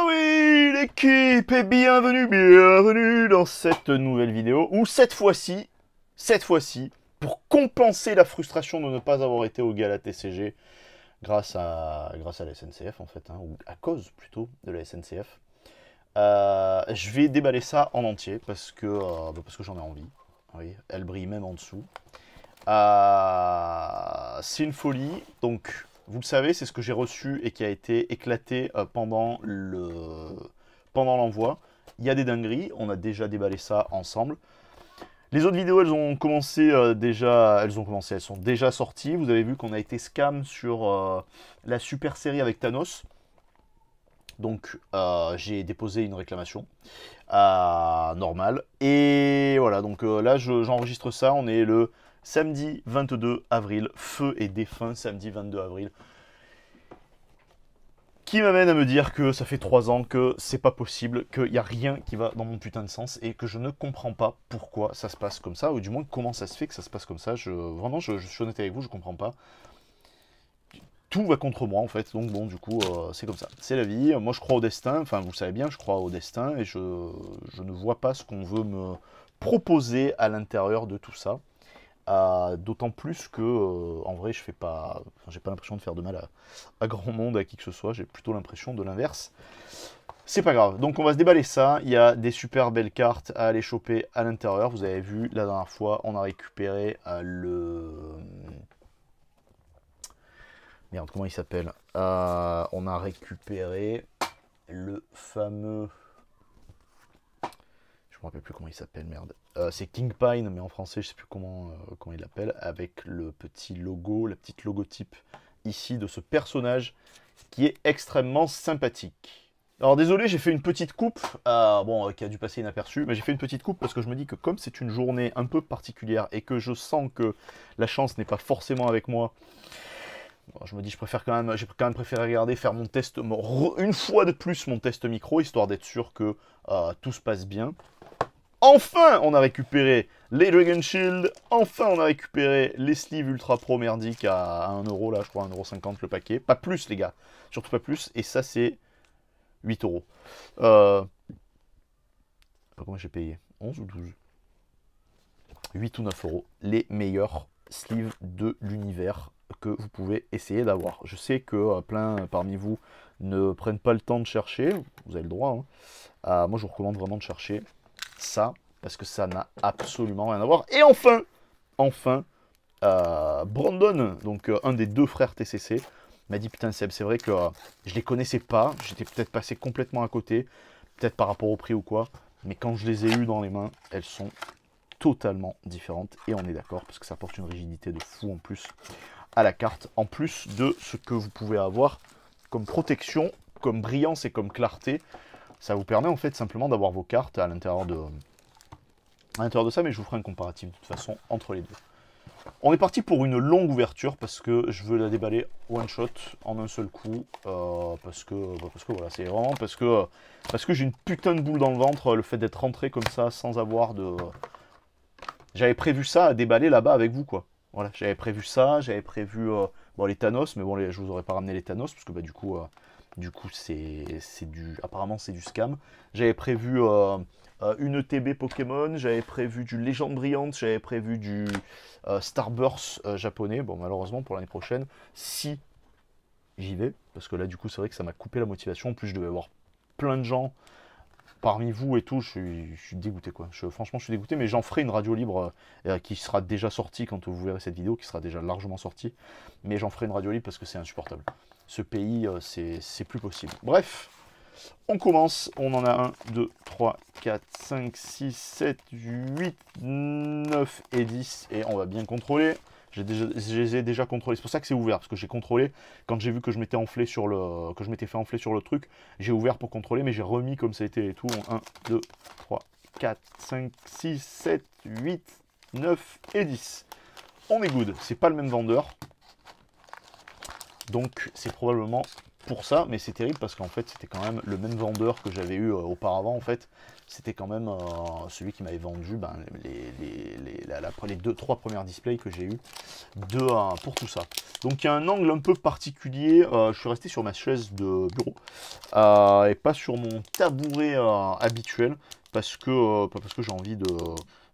Ah oui, l'équipe est bienvenue, bienvenue dans cette nouvelle vidéo où cette fois-ci, cette fois-ci, pour compenser la frustration de ne pas avoir été au gala TCG, grâce à, grâce à la SNCF en fait, hein, ou à cause plutôt de la SNCF, euh, je vais déballer ça en entier parce que, euh, bah, parce que j'en ai envie. Oui, elle brille même en dessous. Euh, c'est une folie, donc vous le savez, c'est ce que j'ai reçu et qui a été éclaté euh, pendant le pendant l'envoi. Il y a des dingueries, on a déjà déballé ça ensemble. Les autres vidéos, elles ont commencé euh, déjà, elles ont commencé, elles sont déjà sorties. Vous avez vu qu'on a été scam sur euh, la super série avec Thanos. Donc j'ai déposé une réclamation normale. Et voilà, donc là j'enregistre ça, on est le samedi 22 avril, feu et défunt samedi 22 avril. Qui m'amène à me dire que ça fait 3 ans que c'est pas possible, qu'il n'y a rien qui va dans mon putain de sens et que je ne comprends pas pourquoi ça se passe comme ça, ou du moins comment ça se fait que ça se passe comme ça. Je, vraiment, je, suis honnête avec vous, je comprends pas. Tout va contre moi en fait, donc bon, du coup, euh, c'est comme ça. C'est la vie. Moi, je crois au destin, enfin, vous savez bien, je crois au destin et je, je ne vois pas ce qu'on veut me proposer à l'intérieur de tout ça. Euh, d'autant plus que, euh, en vrai, je fais pas, j'ai pas l'impression de faire de mal à, grand monde, à qui que ce soit. J'ai plutôt l'impression de l'inverse. C'est pas grave. Donc, on va se déballer ça. Il y a des super belles cartes à aller choper à l'intérieur. Vous avez vu la dernière fois, on a récupéré euh, le. Merde, comment il s'appelle On a récupéré le fameux. Je me rappelle plus comment il s'appelle, merde. Euh, c'est King Pine, mais en français, je sais plus euh, comment, il l'appelle, avec le petit logo, la petite logotype ici de ce personnage qui est extrêmement sympathique. Alors désolé, j'ai fait une petite coupe, euh, bon, qui a dû passer inaperçue, mais j'ai fait une petite coupe parce que je me dis que comme c'est une journée un peu particulière et que je sens que la chance n'est pas forcément avec moi, je me dis, je préfère quand même, j'ai quand même préféré regarder, faire mon test, une fois de plus mon test micro, histoire d'être sûr que tout se passe bien. Enfin, on a récupéré les Dragon Shield. Enfin, on a récupéré les sleeves Ultra Pro merdiques à 1€ là, je crois, 1,50€ le paquet. Pas plus, les gars. Surtout pas plus. Et ça, c'est 8 euros. Euh, j'ai payé 11 ou 12 8 ou 9 euros. Les meilleurs sleeves de l'univers que vous pouvez essayer d'avoir. Je sais que euh, plein parmi vous ne prennent pas le temps de chercher. Vous avez le droit. Hein. Euh, moi, je vous recommande vraiment de chercher ça, parce que ça n'a absolument rien à voir. Et enfin, enfin, euh, Brandon, donc euh, un des deux frères TCC, m'a dit Putain, Seb, c'est vrai que euh, je les connaissais pas, j'étais peut-être passé complètement à côté, peut-être par rapport au prix ou quoi, mais quand je les ai eues dans les mains, elles sont totalement différentes, et on est d'accord, parce que ça apporte une rigidité de fou en plus à la carte, en plus de ce que vous pouvez avoir comme protection, comme brillance et comme clarté ça vous permet en fait simplement d'avoir vos cartes à l'intérieur de, l'intérieur de ça, mais je vous ferai un comparatif de toute façon entre les deux. On est parti pour une longue ouverture parce que je veux la déballer one shot en un seul coup. Euh, parce que, bah, parce que voilà, c'est vraiment parce que, parce que j'ai une putain de boule dans le ventre. Le fait d'être rentré comme ça sans avoir de. J'avais prévu ça à déballer là-bas avec vous quoi. Voilà, j'avais prévu ça, j'avais prévu euh, bon, les Thanos, mais bon, les, je vous aurais pas ramené les Thanos parce que bah, du coup, euh, du coup, c'est du. Apparemment, c'est du scam. J'avais prévu euh, euh, une e TB Pokémon, j'avais prévu du Légende Brillante, j'avais prévu du euh, Starburst japonais. Bon, malheureusement, pour l'année prochaine, si j'y vais, parce que là, du coup, c'est vrai que ça m'a coupé la motivation. En plus, je devais avoir plein de gens parmi vous et tout. Je suis, je dégoûté, quoi. franchement, je suis dégoûté, mais j'en ferai une radio libre qui sera déjà sortie quand vous verrez cette vidéo, qui sera déjà largement sortie. Mais j'en ferai une radio libre parce que c'est insupportable ce pays, euh, c'est plus possible. Bref, on commence. On en a 1, 2, 3, 4, 5, 6, 7, 8, 9 et 10. Et on va bien contrôler. je les ai déjà contrôlés. C'est pour ça que c'est ouvert, parce que j'ai contrôlé quand j'ai vu que je m'étais enflé sur le, que je m'étais fait enfler sur le truc. J'ai ouvert pour contrôler, mais j'ai remis comme ça été. et tout. 1, 2, 3, 4, 5, 6, 7, 8, 9 et 10. On est good. C'est pas le même vendeur. Donc c'est probablement pour ça, mais c'est terrible parce qu'en fait c'était quand même le même vendeur que j'avais eu euh, auparavant en fait. C'était quand même euh, celui qui m'avait vendu ben, les, la, les, deux, trois premières displays que j'ai eu euh, pour tout ça. Donc il y a un angle un peu particulier. je suis resté sur ma chaise de bureau et pas sur mon tabouret habituel parce que, parce que j'ai envie de.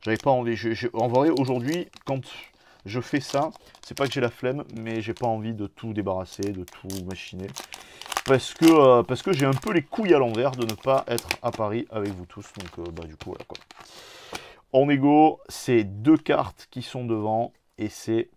J'avais pas envie. aujourd'hui, quand je fais ça. C'est pas que j'ai la flemme, mais j'ai pas envie de tout débarrasser, de tout machiner. Parce que, euh, que j'ai un peu les couilles à l'envers de ne pas être à Paris avec vous tous. Donc, euh, bah, du coup, voilà quoi. En égo, c'est deux cartes qui sont devant. Et c'est...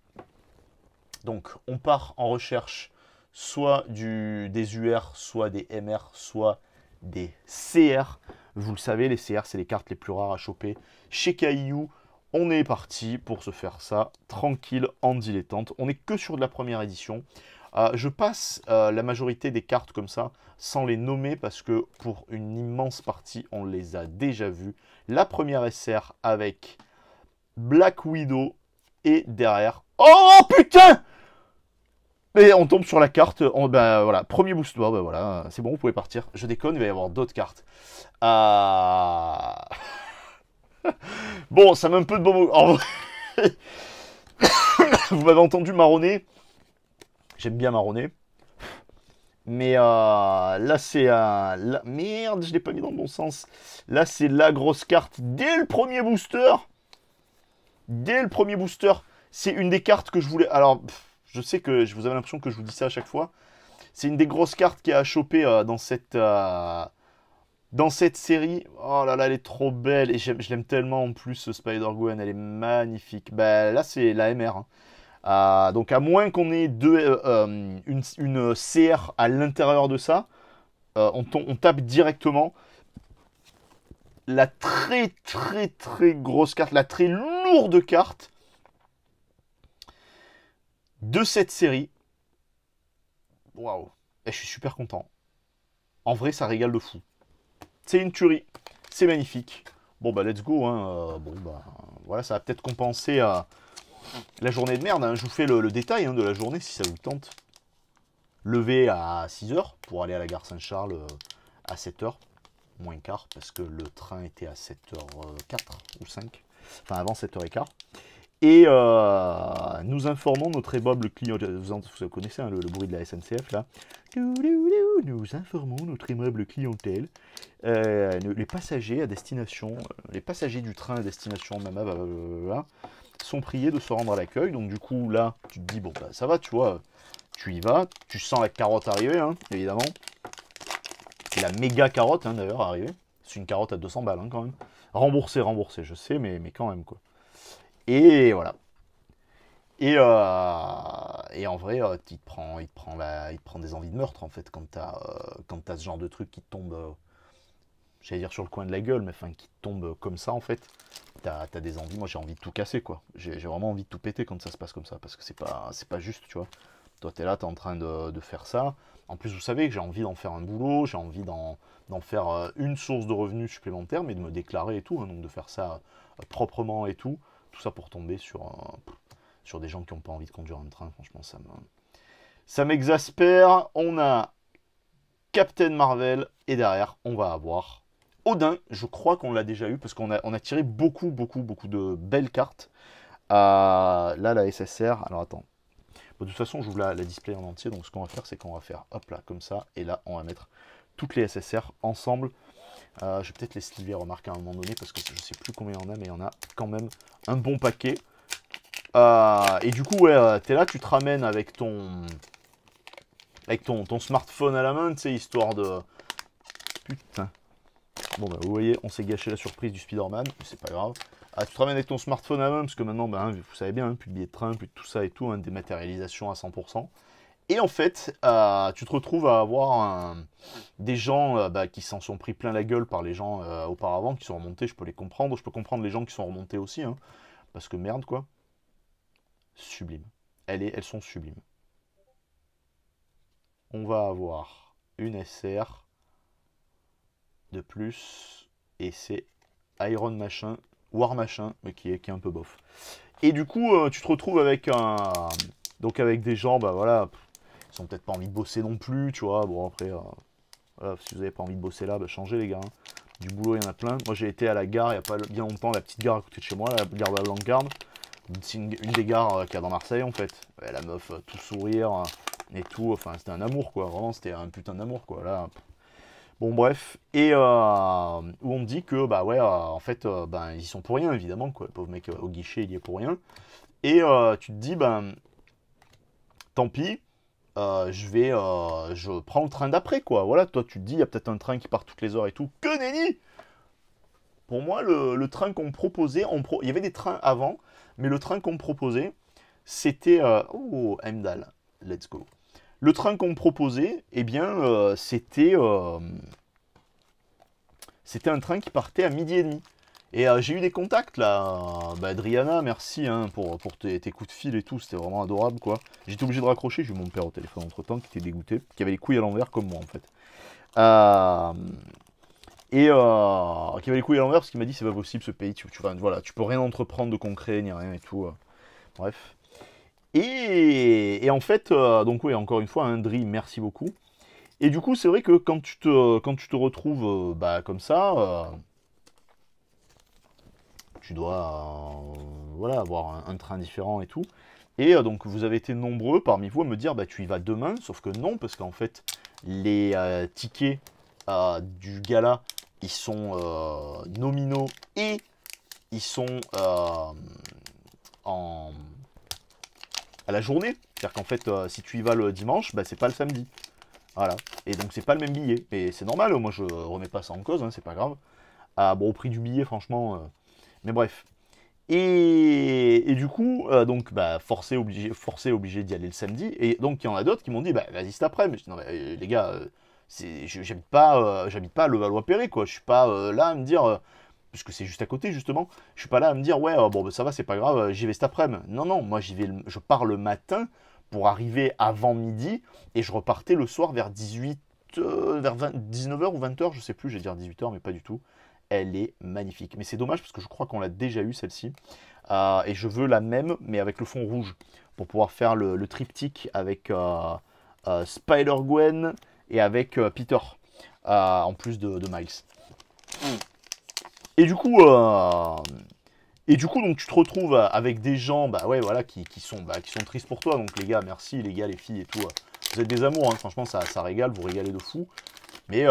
Donc, on part en recherche soit du, des UR, soit des MR, soit des CR. Vous le savez, les CR, c'est les cartes les plus rares à choper. Chez Caillou, on est parti pour se faire ça tranquille, en dilettante. On n'est que sur de la première édition. Euh, je passe euh, la majorité des cartes comme ça, sans les nommer, parce que pour une immense partie, on les a déjà vues. La première SR avec Black Widow, et derrière... Oh putain Mais on tombe sur la carte, ben, voilà, premier boost, ben, voilà, c'est bon, vous pouvez partir. Je déconne, il va y avoir d'autres cartes. Ah... Bon, ça met un peu de bon... vous m'avez entendu marronner. J'aime bien marronner. Mais euh, là, c'est... Euh, la... Merde, je l'ai pas mis dans le bon sens. Là, c'est la grosse carte dès le premier booster. Dès le premier booster. C'est une des cartes que je voulais... Alors, je sais que je vous avez l'impression que je vous dis ça à chaque fois. C'est une des grosses cartes qui a chopé euh, dans cette... Dans cette série, oh là là, elle est trop belle et je l'aime tellement en plus, ce Spider-Gwen, elle est magnifique. Ben là, c'est la MR. Hein. Ah, donc à moins qu'on ait deux, euh, euh, une, CR à l'intérieur de ça, euh, on, tape directement la très très très grosse carte, la très lourde carte de cette série. Waouh, Et eh, je suis super content. En vrai, ça régale de fou. C'est une tuerie. C'est magnifique. Bon, bah, let's go. Hein. Euh, bon, bah, voilà, ça va peut-être compenser euh, la journée de merde. Hein. Je vous fais le, détail hein, de la journée si ça vous tente. Levé à 6h pour aller à la gare Saint-Charles euh, à 7h, moins quart, parce que le train était à 7 h 4 ou 5. Enfin, avant 7h15. Et nous informons notre aimable clientèle, Vous, connaissez le, bruit de la SNCF là. Nous informons notre aimable clientèle, les passagers à destination, euh, les passagers du train à destination, même sont priés de se rendre à l'accueil. Donc du coup là, tu te dis bon bah ça va, tu vois, tu y vas, tu sens la carotte arriver, hein, évidemment. C'est la méga carotte hein, d'ailleurs arrivée. C'est une carotte à 200 balles hein, quand même. Remboursé, remboursé, je sais, mais, mais quand même quoi. Et voilà. Et, euh, en vrai, euh, il, te prend, il, prend il prend des envies de meurtre, en fait, quand t'as euh, as ce genre de truc qui te tombe, j'allais dire sur le coin de la gueule, mais enfin, qui te tombe comme ça, en fait. T'as as des envies, moi j'ai envie de tout casser, quoi. J'ai vraiment envie de tout péter quand ça se passe comme ça, parce que c'est pas, pas juste, tu vois. Toi, t'es là, t'es en train de, faire ça. En plus, vous savez que j'ai envie d'en faire un boulot, j'ai envie d'en faire une source de revenus supplémentaire, mais de me déclarer et tout, hein, donc de faire ça proprement et tout. Tout ça pour tomber sur, sur des gens qui n'ont pas envie de conduire un train, franchement, ça me... Ça m'exaspère. On a Captain Marvel. Et derrière, on va avoir Odin. Je crois qu'on l'a déjà eu parce qu'on a, on a tiré beaucoup, beaucoup, beaucoup de belles cartes. là, la SSR. Alors attends. de toute façon, j'ouvre la, la display en entier. Donc ce qu'on va faire, c'est qu'on va faire hop là, comme ça. Et là, on va mettre toutes les SSR ensemble. Euh, je vais peut-être les sliver, remarquer à un moment donné, parce que je ne sais plus combien il y en a, mais il y en a quand même un bon paquet. Euh, et du coup, ouais, euh, es là, tu te ramènes avec ton avec ton, smartphone à la main, tu sais, histoire de... Putain. Bon, bah, vous voyez, on s'est gâché la surprise du Spider-Man, mais c'est pas grave. Ah, tu te ramènes avec ton smartphone à la main, parce que maintenant, bah, hein, vous savez bien, hein, plus de billets de train, plus tout ça et tout, Des hein, dématérialisation à 100%. Et en fait, euh, tu te retrouves à avoir des gens euh, bah, qui s'en sont pris plein la gueule par les gens euh, auparavant, qui sont remontés, je peux les comprendre. Je peux comprendre les gens qui sont remontés aussi. Hein. parce que merde, quoi. Sublime. Elles, sont sublimes. On va avoir une SR de plus. Et c'est Iron Machin, War Machin, mais qui est, qui est un peu bof. Et du coup, tu te retrouves avec un... Donc avec des gens, bah voilà, ils ont peut-être pas envie de bosser non plus, tu vois. Bon, après, euh, si vous n'avez pas envie de bosser là, bah, changez, les gars. Hein. Du boulot, il y en a plein. Moi, j'ai été à la gare, il n'y a pas bien longtemps, la petite gare à côté de chez moi, la gare de la Blancarde. une, des gares euh, qu'il y a dans Marseille, en fait. la meuf, euh, tout sourire et tout. Enfin, c'était un amour, quoi. Vraiment, c'était un putain d'amour, quoi. Là, Bon bref, et où on me dit que bah ouais, en fait, ils ben, ils sont pour rien évidemment, quoi. Le pauvre mec au guichet, il y est pour rien. Et tu te dis, ben tant pis, euh, je vais, euh, je prends le train d'après, quoi. Voilà, toi, tu te dis, il y a peut-être un train qui part toutes les heures et tout. Que nenni Pour moi, le, train qu'on proposait, il y avait des trains avant, mais le train qu'on proposait, c'était... Euh, oh, Mdal, let's go. Le train qu'on proposait, eh bien, c'était... c'était un train qui partait à midi et demi. Et euh, j'ai eu des contacts là. Bah, Adriana, merci hein, pour, tes, coups de fil et tout, c'était vraiment adorable quoi. J'étais obligé de raccrocher, j'ai eu mon père au téléphone entre temps qui était dégoûté, qui avait les couilles à l'envers comme moi en fait. Euh, et euh, qui avait les couilles à l'envers parce qu'il m'a dit c'est pas possible ce pays, tu, voilà, tu peux rien entreprendre de concret ni rien et tout. Euh. Bref. Et, en fait, donc oui, encore une fois, hein, merci beaucoup. Et du coup, c'est vrai que quand tu te, quand tu te retrouves bah, comme ça tu dois euh, voilà, avoir un, train différent et tout. Et euh, donc vous avez été nombreux parmi vous à me dire bah tu y vas demain, sauf que non, parce qu'en fait les euh, tickets du gala ils sont nominaux et ils sont en à la journée. C'est-à-dire qu'en fait, si tu y vas le dimanche, bah, c'est pas le samedi. Voilà. Et donc c'est pas le même billet. Et c'est normal, moi je remets pas ça en cause, hein, c'est pas grave. à ah, bon, au prix du billet, franchement, mais bref. Et, du coup, euh, donc, bah, forcé, obligé, forcé, obligé d'y aller le samedi. Et donc, il y en a d'autres qui m'ont dit, bah, vas-y cet après. Mais non, euh, les gars, euh, j'habite pas, j'habite pas le valois perret quoi. Je suis pas là à me dire parce que c'est juste à côté justement, je suis pas là à me dire ouais bon bah, ça va c'est pas grave j'y vais cet après-midi. Non non moi j'y vais je pars le matin pour arriver avant midi et je repartais le soir vers 18 vers 19h ou 20h je sais plus je vais dire 18h mais pas du tout elle est magnifique. Mais c'est dommage parce que je crois qu'on l'a déjà eu celle-ci. Euh, et je veux la même, mais avec le fond rouge, pour pouvoir faire le, triptyque avec euh, euh, Spider-Gwen et avec Peter, en plus de, Miles. Et du coup, et du coup donc, tu te retrouves avec des gens bah, ouais, voilà, qui, sont, bah, qui sont tristes pour toi. Donc les gars, merci, les gars, les filles et tout. Vous êtes des amours, hein. franchement, ça, régale, vous régalez de fou. Mais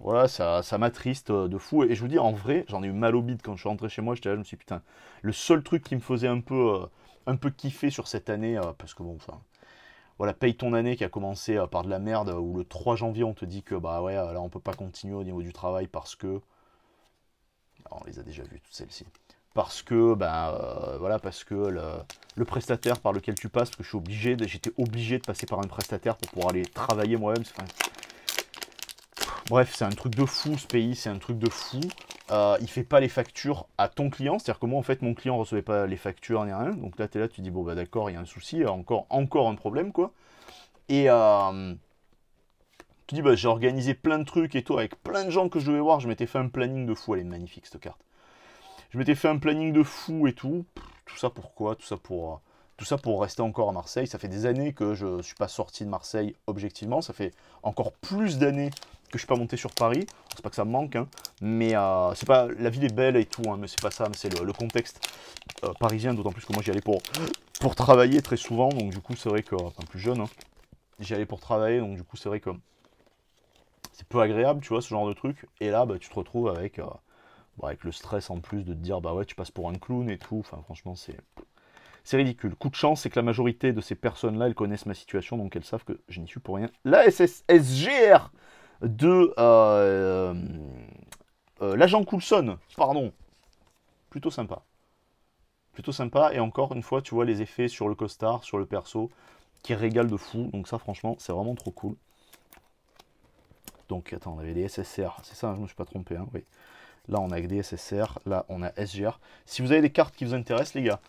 voilà, ça, ça m'attriste euh, de fou. Et, je vous dis, en vrai, j'en ai eu mal au bide quand je suis rentré chez moi. J'étais là, je me suis dit, putain, le seul truc qui me faisait un peu, euh, un peu kiffer sur cette année, euh, parce que bon, enfin, voilà, paye ton année qui a commencé par de la merde, où le 3 janvier, on te dit que, bah ouais, là, on peut pas continuer au niveau du travail parce que. Ah, on les a déjà vues, toutes celles-ci. Parce que, ben voilà, parce que le, prestataire par lequel tu passes, parce que je suis obligé, j'étais obligé de passer par un prestataire pour pouvoir aller travailler moi-même. Bref, c'est un truc de fou ce pays, c'est un truc de fou. Il euh, il fait pas les factures à ton client, c'est-à-dire que moi en fait mon client recevait pas les factures ni rien. Donc là tu es là, tu dis bon bah d'accord, il y a un souci, euh, encore, encore un problème quoi. Et tu euh, tu dis bah j'ai organisé plein de trucs et tout avec plein de gens que je devais voir, je m'étais fait un planning de fou, elle est magnifique cette carte. Je m'étais fait un planning de fou et tout. tout ça pour quoi Tout ça pour tout ça pour rester encore à Marseille. Ça fait des années que je ne suis pas sorti de Marseille objectivement. Ça fait encore plus d'années que je suis pas monté sur Paris. C'est pas que ça me manque, hein, mais euh, c'est pas la ville est belle et tout, hein, mais c'est pas ça, c'est le, contexte euh, parisien, d'autant plus que moi j'y allais pour, pour travailler très souvent, donc du coup c'est vrai que, euh, enfin plus jeune, hein, j'y allais pour travailler, donc du coup c'est vrai que c'est peu agréable, tu vois, ce genre de truc, et là bah, tu te retrouves avec, bah, avec le stress en plus de te dire bah ouais tu passes pour un clown et tout, enfin franchement c'est... C'est ridicule. Coup de chance, c'est que la majorité de ces personnes-là, elles connaissent ma situation, donc elles savent que je n'y suis pour rien. La SSGR de euh, euh, l'agent Coulson, pardon. Plutôt sympa. Plutôt sympa, et encore une fois, tu vois les effets sur le costard, sur le perso, qui régale de fou. Donc ça, franchement, c'est vraiment trop cool. Donc, attends, on avait des SSR, c'est ça, hein, je ne me suis pas trompé, hein, oui. Là, on a des SSR, là, on a SGR. Si vous avez des cartes qui vous intéressent, les gars,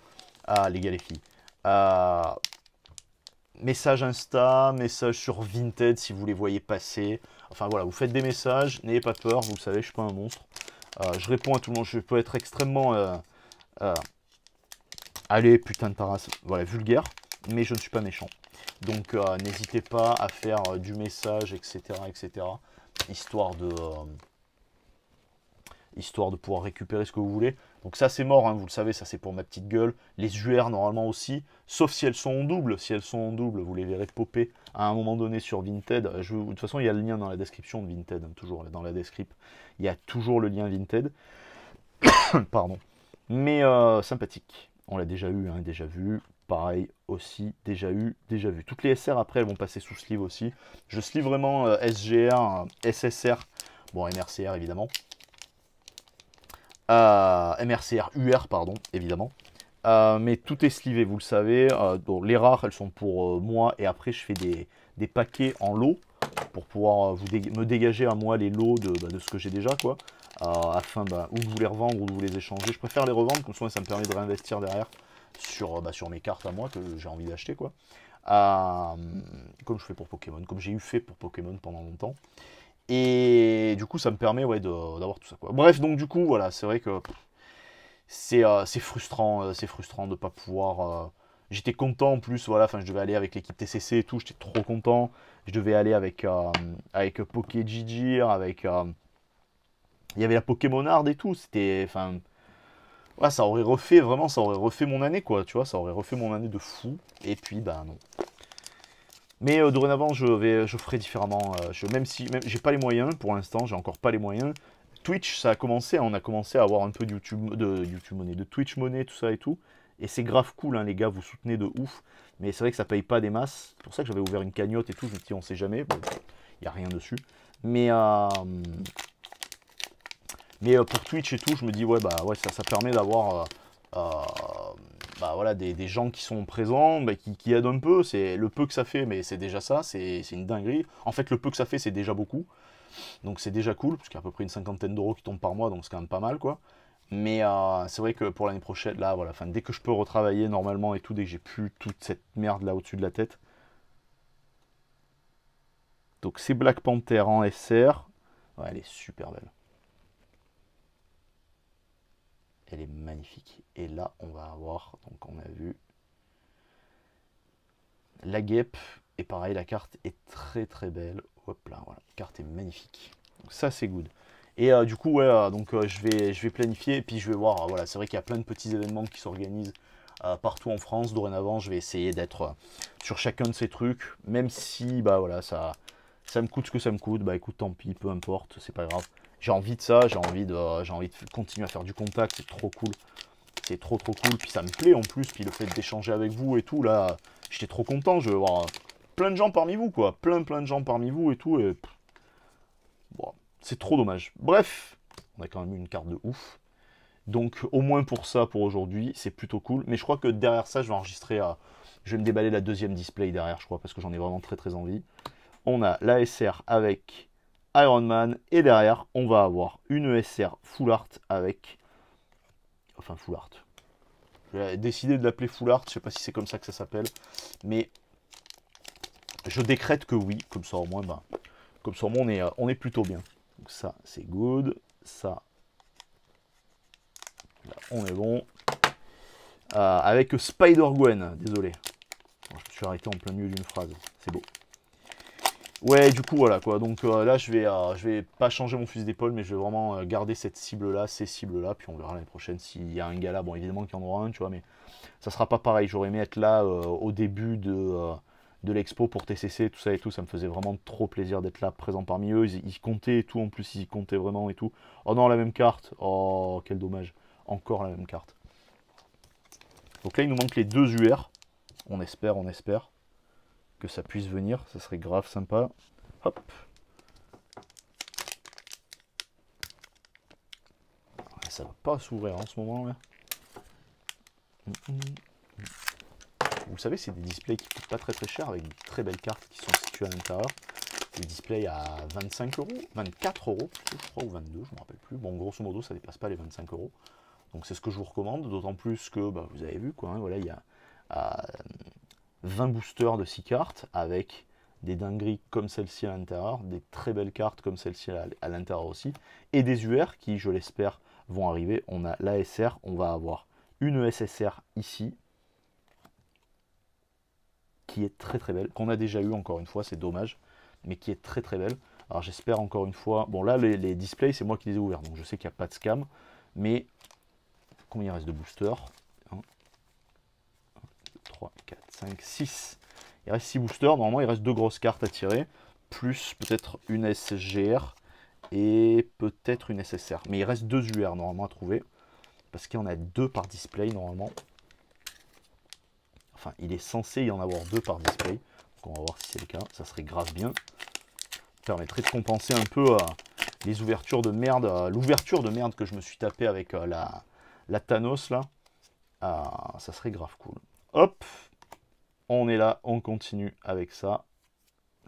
ah, les gars, les filles, ah, message Insta, message sur Vinted si vous les voyez passer, Enfin voilà, vous faites des messages, n'ayez pas peur, vous le savez, je suis pas un monstre. Euh, je réponds à tout le monde, je peux être extrêmement... Euh, euh, allez, putain de paras... Voilà, vulgaire, mais je ne suis pas méchant. Donc n'hésitez pas à faire du message, etc., etc., histoire de histoire de pouvoir récupérer ce que vous voulez. Donc ça c'est mort, hein, vous le savez, ça c'est pour ma petite gueule. Les UR normalement aussi, sauf si elles sont en double. Si elles sont en double, vous les verrez popper à un moment donné sur Vinted. de toute façon, il y a le lien dans la description de Vinted, hein, toujours dans la description. Il y a toujours le lien Vinted. Pardon. Mais euh, sympathique. On l'a déjà eu, hein, déjà vu. Pareil aussi, déjà eu, déjà vu. Toutes les SR après, elles vont passer sous sleeve aussi. Je sleeve vraiment euh, SGR, euh, SSR, bon MRCR évidemment. Euh, MRCR UR, pardon, évidemment. Euh, mais tout est slivé, vous le savez. Euh, donc, les rares, elles sont pour moi. Et après, je fais des, paquets en lot pour pouvoir me dégager à moi les lots de, bah, de ce que j'ai déjà, quoi. afin bah, ou de vous les revendre ou de vous les échanger. Je préfère les revendre, comme ça, ça me permet de réinvestir derrière sur, bah, sur mes cartes à moi que j'ai envie d'acheter, quoi. comme je fais pour Pokémon, comme j'ai eu fait pour Pokémon pendant longtemps. Et du coup, ça me permet ouais, d'avoir tout ça. Quoi. Bref, donc du coup, voilà, c'est vrai que c'est euh, frustrant, euh, c'est frustrant de ne pas pouvoir... Euh, j'étais content en plus, voilà, enfin je devais aller avec l'équipe TCC et tout, j'étais trop content. Je devais aller avec, avec Poké Gigi, avec... Il y avait la Pokémonard et tout, c'était... Enfin... Ouais, ça aurait refait, vraiment, ça aurait refait mon année, quoi, tu vois, ça aurait refait mon année de fou. Et puis, ben non. Mais euh, dorénavant, je, vais, je ferai différemment. Euh, je, même si même, j'ai pas les moyens, pour l'instant, j'ai encore pas les moyens. Twitch, ça a commencé, hein, on a commencé à avoir un peu de YouTube, de YouTube monnaie, de Twitch monnaie, tout ça et tout. Et c'est grave cool, hein, les gars, vous soutenez de ouf. Mais c'est vrai que ça paye pas des masses. C'est pour ça que j'avais ouvert une cagnotte et tout. Je me dis, on sait jamais. Il n'y a rien dessus. Mais, euh, mais euh, pour Twitch et tout, je me dis, ouais, bah ouais, ça, ça permet d'avoir bah, voilà, des, gens qui sont présents, bah, qui, aident un peu. C'est le peu que ça fait, mais c'est déjà ça, c'est une dinguerie. En fait, le peu que ça fait, c'est déjà beaucoup. Donc c'est déjà cool, parce qu'il y a à peu près une cinquantaine d'euros qui tombent par mois, donc c'est quand même pas mal, quoi. Mais euh, c'est vrai que pour l'année prochaine, là, voilà, dès que je peux retravailler normalement et tout, dès que j'ai plus toute cette merde là au-dessus de la tête. Donc c'est Black Panther en SR. elle est super belle. elle est magnifique. Et là, on va avoir, donc on a vu la guêpe. Et pareil, la carte est très très belle. Hop là, voilà, la carte est magnifique. Donc ça, c'est good. Et euh, du coup, ouais, euh, donc euh, je, vais, je vais planifier et puis je vais voir. voilà, c'est vrai qu'il y a plein de petits événements qui s'organisent partout en France. Dorénavant, je vais essayer d'être sur chacun de ces trucs, même si, bah voilà, ça, ça me coûte ce que ça me coûte. Bah écoute, tant pis, peu importe, c'est pas grave j'ai envie de ça, j'ai envie de, j'ai envie de continuer à faire du contact, c'est trop cool. C'est trop trop cool, puis ça me plaît en plus, puis le fait d'échanger avec vous et tout, là, j'étais trop content, je vais avoir plein de gens parmi vous, quoi. Plein plein de gens parmi vous et tout, et... Bon, c'est trop dommage. Bref, on a quand même eu une carte de ouf. Donc au moins pour ça, pour aujourd'hui, c'est plutôt cool. Mais je crois que derrière ça, je vais enregistrer, à... Euh, je vais me déballer la deuxième display derrière, je crois, parce que j'en ai vraiment très très envie. On a l'ASR avec Iron Man. Et derrière, on va avoir une ESR Full Art avec. Enfin, Full Art. J'ai décidé de l'appeler Full Art. Je sais pas si c'est comme ça que ça s'appelle. Mais je décrète que oui. Comme ça, au moins, ben comme ça, au moins, on est, on est plutôt bien. Donc, ça, c'est good. Ça. on est bon. Euh, avec Spider-Gwen, désolé. je me suis arrêté en plein milieu d'une phrase. C'est beau. Ouais, du coup, voilà quoi. Donc euh, là, je vais, euh, je vais pas changer mon fusil d'épaule, mais je vais vraiment euh, garder cette cible-là, ces cibles-là. Puis on verra l'année prochaine s'il y a un gars là. Bon, évidemment qu'il y en aura un, tu vois, mais ça sera pas pareil. J'aurais aimé être là au début de, de l'expo pour TCC, tout ça et tout. Ça me faisait vraiment trop plaisir d'être là, présent parmi eux. Ils, ils, comptaient et tout, en plus, ils comptaient vraiment et tout. Oh non, la même carte. Oh, quel dommage. Encore la même carte. Donc là, il nous manque les deux UR. On espère, on espère que ça puisse venir, ça serait grave sympa. Hop Ça va pas s'ouvrir en ce moment mm, mm, mm. Vous savez, c'est des displays qui coûtent pas très très cher avec de très belles cartes qui sont situées à l'intérieur. des displays à 25 euros, 24 euros, je crois, ou 22, je me rappelle plus. Bon, grosso modo, ça dépasse pas les 25 euros. Donc c'est ce que je vous recommande, d'autant plus que bah, vous avez vu quoi, hein, voilà, il y a à 20 boosters de 6 cartes avec des dingueries comme celle-ci à l'intérieur, des très belles cartes comme celle-ci à l'intérieur aussi, et des UR qui, je l'espère, vont arriver. On a l'ASR, on va avoir une e SSR ici, qui est très très belle, qu'on a déjà eu encore une fois, c'est dommage, mais qui est très très belle. Alors j'espère encore une fois, bon là les, displays c'est moi qui les ai ouverts, donc je sais qu'il n'y a pas de scam, mais combien il reste de boosters 4, 5, 6. Il reste 6 boosters. Normalement, il reste 2 grosses cartes à tirer. Plus peut-être une SGR et peut-être une SSR. Mais il reste 2 UR normalement à trouver. Parce qu'il y en a 2 par display normalement. Enfin, il est censé y en avoir deux par display. Donc on va voir si c'est le cas. Ça serait grave bien. permettrait de compenser un peu euh, les ouvertures de merde. Euh, l'ouverture de merde que je me suis tapé avec euh, la, la Thanos là. Ah, ça serait grave cool. Hop, on est là, on continue avec ça.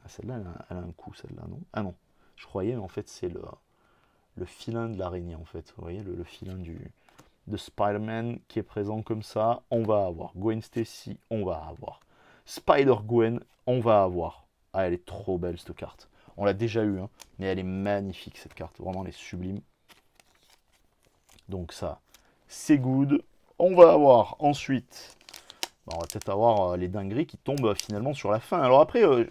Ah, celle-là, elle, a un coup, celle-là, non Ah non, je croyais, mais en fait, c'est le, le filin de l'araignée, en fait. Vous voyez, le, filin du, de Spider-Man qui est présent comme ça. On va avoir Gwen Stacy, on va avoir Spider-Gwen, on va avoir. Ah, elle est trop belle, cette carte. On l'a déjà eu, hein, mais elle est magnifique, cette carte. Vraiment, elle est sublime. Donc ça, c'est good. On va avoir ensuite on va peut-être avoir euh, les dingueries qui tombent euh, finalement sur la fin. Alors après, euh,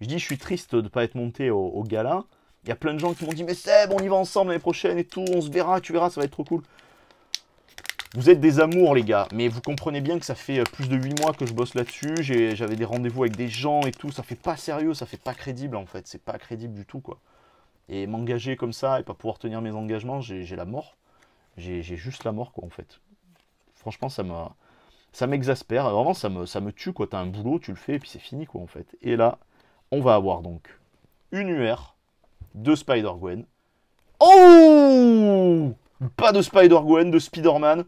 je dis je suis triste de ne pas être monté au, gala. Il y a plein de gens qui m'ont dit mais Seb, on y va ensemble l'année prochaine et tout, on se verra, tu verras, ça va être trop cool. Vous êtes des amours les gars, mais vous comprenez bien que ça fait plus de 8 mois que je bosse là-dessus, j'avais des rendez-vous avec des gens et tout, ça fait pas sérieux, ça fait pas crédible en fait, c'est pas crédible du tout quoi. Et m'engager comme ça et pas pouvoir tenir mes engagements, j'ai la mort. J'ai juste la mort quoi en fait. Franchement ça m'a ça m'exaspère, vraiment ça me, ça me tue quoi, t'as un boulot, tu le fais et puis c'est fini quoi en fait. Et là, on va avoir donc une UR de Spider-Gwen. Oh Pas de Spider-Gwen, de Spider-Man.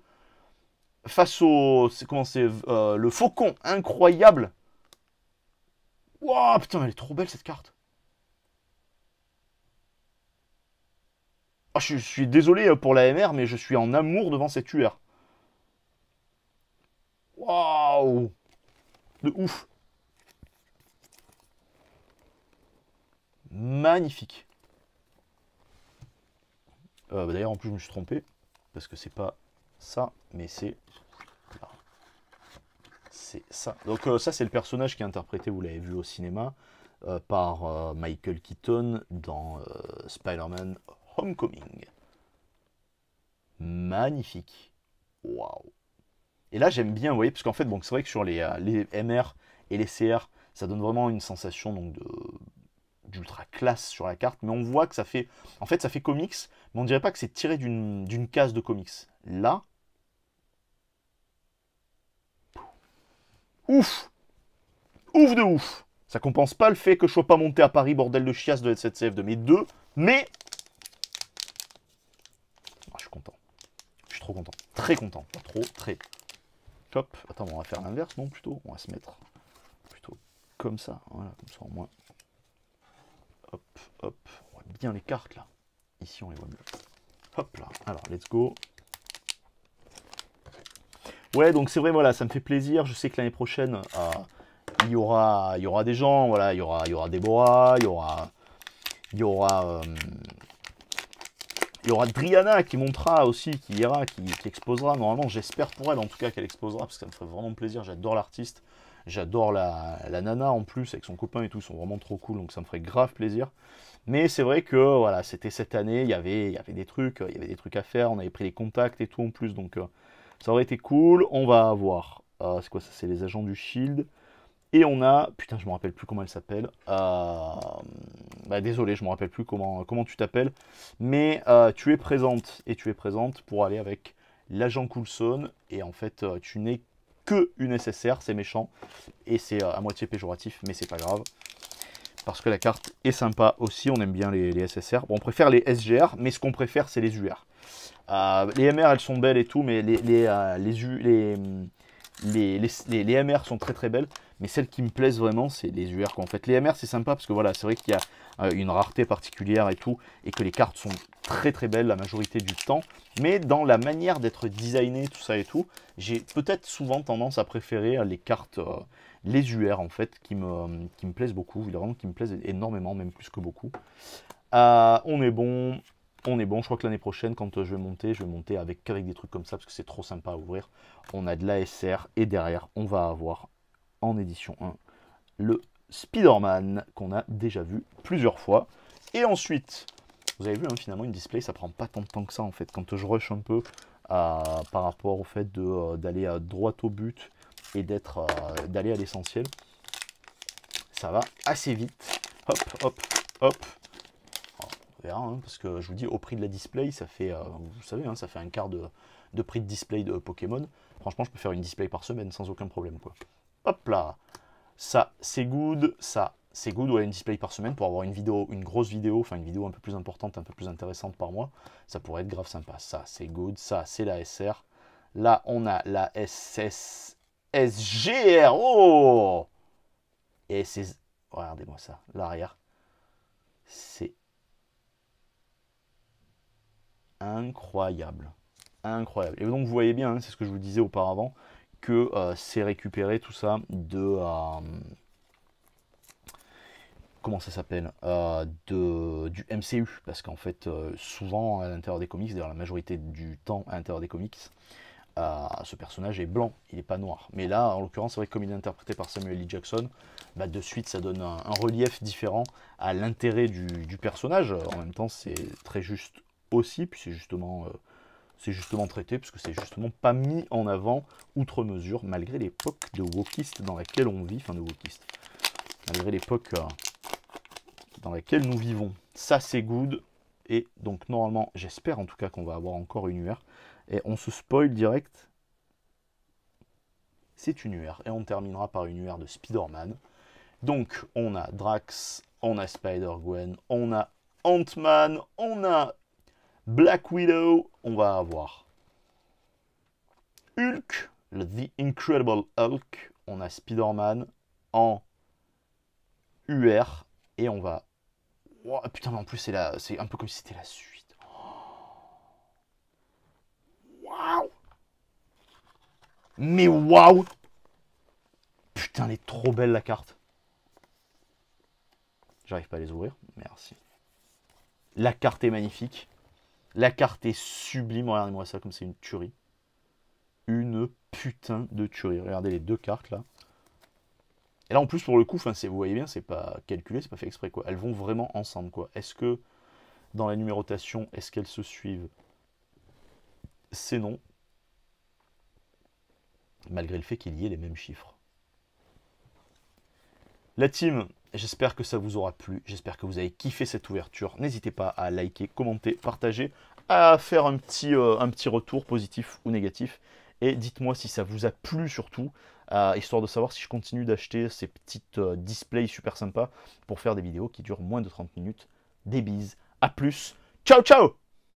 Face au. Comment c'est euh, Le faucon incroyable. Waouh Putain, elle est trop belle cette carte. je, ah, je, suis désolé pour la MR, mais je suis en amour devant cette UR. Waouh De ouf Magnifique euh, bah, D'ailleurs, en plus, je me suis trompé, parce que c'est pas ça, mais c'est... C'est ça. Donc euh, ça, c'est le personnage qui est interprété, vous l'avez vu au cinéma, euh, par Michael Keaton dans Spider-Man Homecoming. Magnifique. Waouh. Et là, j'aime bien, vous voyez, parce qu'en fait, bon, c'est vrai que sur les, euh, MR et les CR, ça donne vraiment une sensation donc d'ultra classe sur la carte, mais on voit que ça fait, en fait, ça fait comics, mais on ne dirait pas que c'est tiré d'une case de comics. Là, ouf, ouf de ouf. Ça compense pas le fait que je sois pas monté à Paris, bordel de chiasse de cette CF de mes deux, mais ah, je suis content, je suis trop content, très content, pas trop, très. Hop, attends, on va faire l'inverse, non plutôt. On va se mettre plutôt comme ça. Voilà, comme ça au moins. Hop, hop. On voit bien les cartes là. Ici, on les voit mieux. Hop là. Alors, let's go. Ouais, donc c'est vrai, voilà, ça me fait plaisir. Je sais que l'année prochaine, ah, il, y aura, il y aura des gens, voilà, il y aura, il y aura Déborah, il y aura. Il y aura. Euh, il y aura Driana qui montera aussi, qui ira, qui, exposera. Normalement, j'espère pour elle en tout cas qu'elle exposera, parce que ça me ferait vraiment plaisir. J'adore l'artiste, j'adore la, la, nana en plus, avec son copain et tout, ils sont vraiment trop cool, donc ça me ferait grave plaisir. Mais c'est vrai que voilà, c'était cette année, il y avait, il y avait des trucs, euh, il y avait des trucs à faire, on avait pris les contacts et tout en plus, donc euh, ça aurait été cool. On va voir. Euh, c'est quoi ça C'est les agents du Shield. Et on a, putain, je me rappelle plus comment elle s'appelle. Bah, désolé, je ne me rappelle plus comment, comment tu t'appelles, mais euh, tu es présente et tu es présente pour aller avec l'agent Coulson et en fait euh, tu n'es que une SSR, c'est méchant et c'est euh, à moitié péjoratif, mais c'est pas grave parce que la carte est sympa aussi, on aime bien les, les SSR. Bon, on préfère les SGR, mais ce qu'on préfère c'est les UR. les MR elles sont belles et tout, mais les, les, les, les MR sont très très belles. Mais celle qui me plaisent vraiment, c'est les UR. qu'on fait, les MR, c'est sympa parce que voilà, c'est vrai qu'il y a euh, une rareté particulière et tout, et que les cartes sont très très belles la majorité du temps. Mais dans la manière d'être designé, tout ça et tout, j'ai peut-être souvent tendance à préférer euh, les cartes, euh, les UR en fait, qui me, qui me plaisent beaucoup, vraiment qui me plaisent énormément, même plus que beaucoup. on est bon, on est bon. Je crois que l'année prochaine, quand je vais monter, je vais monter avec, avec des trucs comme ça parce que c'est trop sympa à ouvrir. On a de l'ASR et derrière, on va avoir en édition 1, le Spider-Man, qu'on a déjà vu plusieurs fois. Et ensuite, vous avez vu, hein, finalement, une display, ça prend pas tant de temps que ça, en fait. Quand je rush un peu par rapport au fait euh, d'aller à droit au but et d'être euh, d'aller à l'essentiel, ça va assez vite. Hop, hop, hop. on verra, hein, parce que je vous dis, au prix de la display, ça fait, euh, vous savez, hein, ça fait un quart de prix de display de Pokémon. Franchement, je peux faire une display par semaine sans aucun problème, quoi. Hop là. Ça, c'est good. Ça, c'est good. Ouais, une display par semaine pour avoir une vidéo, une grosse vidéo, enfin une vidéo un peu plus importante, un peu plus intéressante par mois. Ça pourrait être grave sympa. Ça, c'est good. Ça, c'est la SR. Là, on a la SS... SGR. Oh Et c'est... Regardez-moi ça. L'arrière. C'est incroyable. Incroyable. Et donc vous voyez bien, hein, c'est ce que je vous disais auparavant, que euh, c'est récupéré tout ça de euh, comment ça s'appelle euh, de, du MCU parce qu'en fait souvent à l'intérieur des comics d'ailleurs la majorité du temps à l'intérieur des comics ce personnage est blanc il n'est pas noir mais là en l'occurrence c'est vrai que comme il est interprété par Samuel L. Jackson bah, de suite ça donne un, relief différent à l'intérêt du, du, personnage en même temps c'est très juste aussi puis c'est justement c'est justement traité, que c'est justement pas mis en avant outre mesure, malgré l'époque de wokiste dans laquelle on vit, enfin de wokiste, malgré l'époque euh, dans laquelle nous vivons. Ça c'est good, et donc normalement, j'espère en tout cas qu'on va avoir encore une UR, et on se spoil direct, c'est une UR, et on terminera par une UR de Spider-Man. Donc on a Drax, on a Spider-Gwen, on a Ant-Man, on a Black Widow, on va avoir Hulk, The Incredible Hulk, on a Spider-Man en UR et on va. putain, mais en plus, c'est, la... c'est un peu comme si c'était la suite. Waouh! Mais waouh! Putain, elle est trop belle la carte. J'arrive pas à les ouvrir. Merci. La carte est magnifique. La carte est sublime. Regardez-moi ça comme c'est une tuerie. Une putain de tuerie. Regardez les deux cartes là. Et là en plus pour le coup, vous voyez bien, c'est pas calculé, c'est pas fait exprès quoi. Elles vont vraiment ensemble quoi. Est-ce que dans la numérotation, est-ce qu'elles se suivent C'est non. Malgré le fait qu'il y ait les mêmes chiffres. La team, j'espère que ça vous aura plu. J'espère que vous avez kiffé cette ouverture. N'hésitez pas à liker, commenter, partager, à faire un petit, euh, un petit retour positif ou négatif. Et dites-moi si ça vous a plu surtout, euh, histoire de savoir si je continue d'acheter ces petites euh, displays super sympas pour faire des vidéos qui durent moins de 30 minutes. Des bises, à plus, ciao ciao